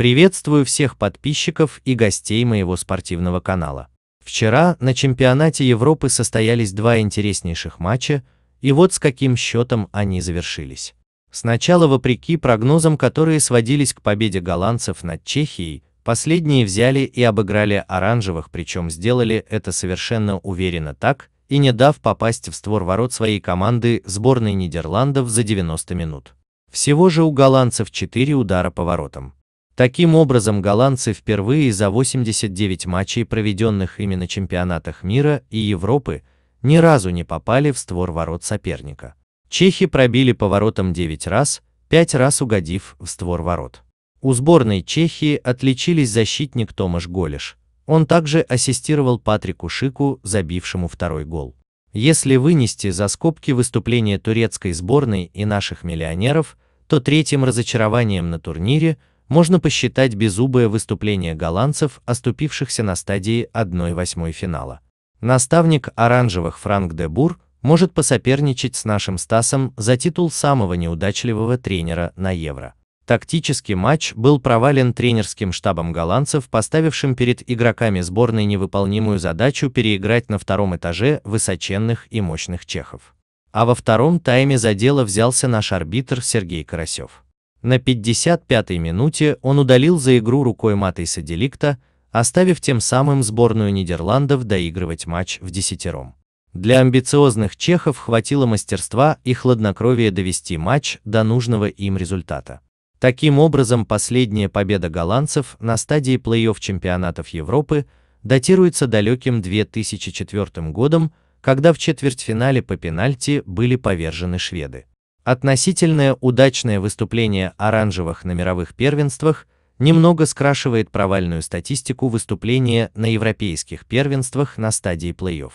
Приветствую всех подписчиков и гостей моего спортивного канала. Вчера на чемпионате Европы состоялись два интереснейших матча, и вот с каким счетом они завершились. Сначала вопреки прогнозам, которые сводились к победе голландцев над Чехией, последние взяли и обыграли оранжевых, причем сделали это совершенно уверенно так, и не дав попасть в створ ворот своей команды сборной Нидерландов за 90 минут. Всего же у голландцев 4 удара по воротам. Таким образом, голландцы впервые за 89 матчей, проведенных именно на чемпионатах мира и Европы, ни разу не попали в створ ворот соперника. Чехи пробили по воротам 9 раз, 5 раз угодив в створ ворот. У сборной Чехии отличились защитник Томаш Голиш. Он также ассистировал Патрику Шику, забившему второй гол. Если вынести за скобки выступления турецкой сборной и наших миллионеров, то третьим разочарованием на турнире – можно посчитать беззубое выступление голландцев, оступившихся на стадии 1-8 финала. Наставник оранжевых Франк де Бур может посоперничать с нашим Стасом за титул самого неудачливого тренера на Евро. Тактический матч был провален тренерским штабом голландцев, поставившим перед игроками сборной невыполнимую задачу переиграть на втором этаже высоченных и мощных чехов. А во втором тайме за дело взялся наш арбитр Сергей Карасев. На 55-й минуте он удалил за игру рукой Матейса Деликта, оставив тем самым сборную Нидерландов доигрывать матч в десятером. Для амбициозных чехов хватило мастерства и хладнокровия довести матч до нужного им результата. Таким образом, последняя победа голландцев на стадии плей-офф чемпионатов Европы датируется далеким 2004 годом, когда в четвертьфинале по пенальти были повержены шведы. Относительное удачное выступление оранжевых на мировых первенствах немного скрашивает провальную статистику выступления на европейских первенствах на стадии плей-офф.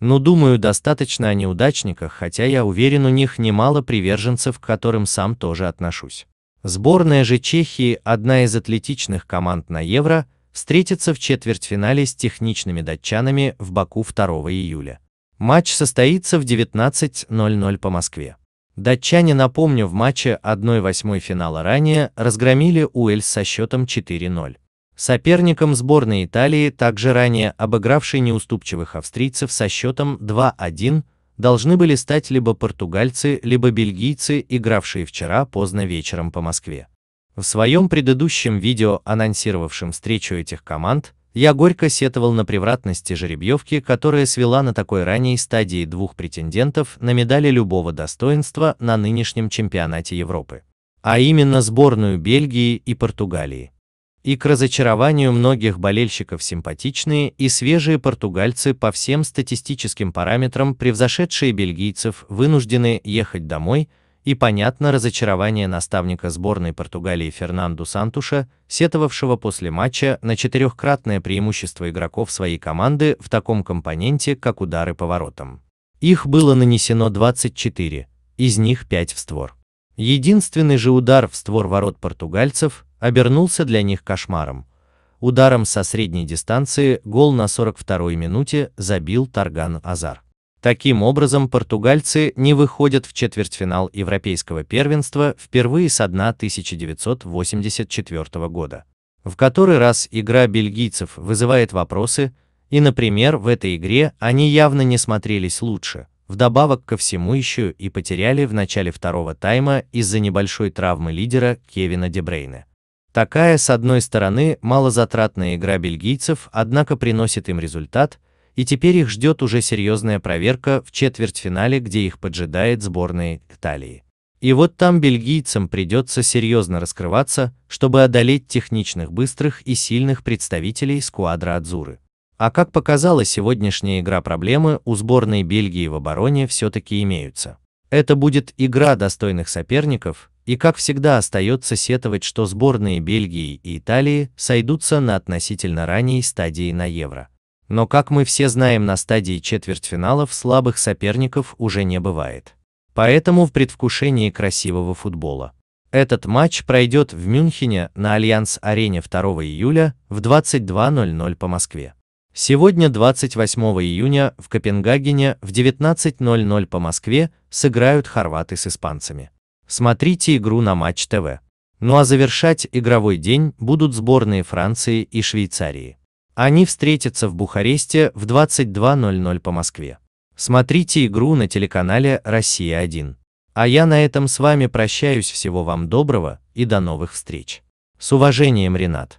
Но ну, думаю достаточно о неудачниках, хотя я уверен у них немало приверженцев, к которым сам тоже отношусь. Сборная же Чехии, одна из атлетичных команд на Евро, встретится в четвертьфинале с техничными датчанами в Баку 2 июля. Матч состоится в 19.00 по Москве. Датчане, напомню, в матче 1-8 финала ранее разгромили Уэльс со счетом 4-0. Соперником сборной Италии, также ранее обыгравшей неуступчивых австрийцев со счетом 2-1, должны были стать либо португальцы, либо бельгийцы, игравшие вчера поздно вечером по Москве. В своем предыдущем видео, анонсировавшем встречу этих команд, я горько сетовал на превратности жеребьевки, которая свела на такой ранней стадии двух претендентов на медали любого достоинства на нынешнем чемпионате Европы, а именно сборную Бельгии и Португалии. И к разочарованию многих болельщиков симпатичные и свежие португальцы по всем статистическим параметрам, превзошедшие бельгийцев, вынуждены ехать домой, и понятно разочарование наставника сборной Португалии Фернанду Сантуша, сетовавшего после матча на четырехкратное преимущество игроков своей команды в таком компоненте, как удары по воротам. Их было нанесено 24, из них 5 в створ. Единственный же удар в створ ворот португальцев обернулся для них кошмаром. Ударом со средней дистанции гол на 42-й минуте забил Тарган Азар. Таким образом, португальцы не выходят в четвертьфинал Европейского первенства впервые с 1984 года. В который раз игра бельгийцев вызывает вопросы, и, например, в этой игре они явно не смотрелись лучше, вдобавок ко всему еще и потеряли в начале второго тайма из-за небольшой травмы лидера Кевина Дебрейна. Такая, с одной стороны, малозатратная игра бельгийцев, однако приносит им результат, и теперь их ждет уже серьезная проверка в четвертьфинале, где их поджидает сборная Италии. И вот там бельгийцам придется серьезно раскрываться, чтобы одолеть техничных быстрых и сильных представителей сквадра Адзуры. А как показала сегодняшняя игра, проблемы у сборной Бельгии в обороне все-таки имеются. Это будет игра достойных соперников, и как всегда остается сетовать, что сборные Бельгии и Италии сойдутся на относительно ранней стадии на Евро. Но как мы все знаем, на стадии четвертьфиналов слабых соперников уже не бывает. Поэтому в предвкушении красивого футбола. Этот матч пройдет в Мюнхене на Альянс-арене 2 июля в 22.00 по Москве. Сегодня 28 июня в Копенгагене в 19.00 по Москве сыграют хорваты с испанцами. Смотрите игру на Матч ТВ. Ну а завершать игровой день будут сборные Франции и Швейцарии. Они встретятся в Бухаресте в 22.00 по Москве. Смотрите игру на телеканале «Россия-1». А я на этом с вами прощаюсь. Всего вам доброго и до новых встреч. С уважением, Ренат.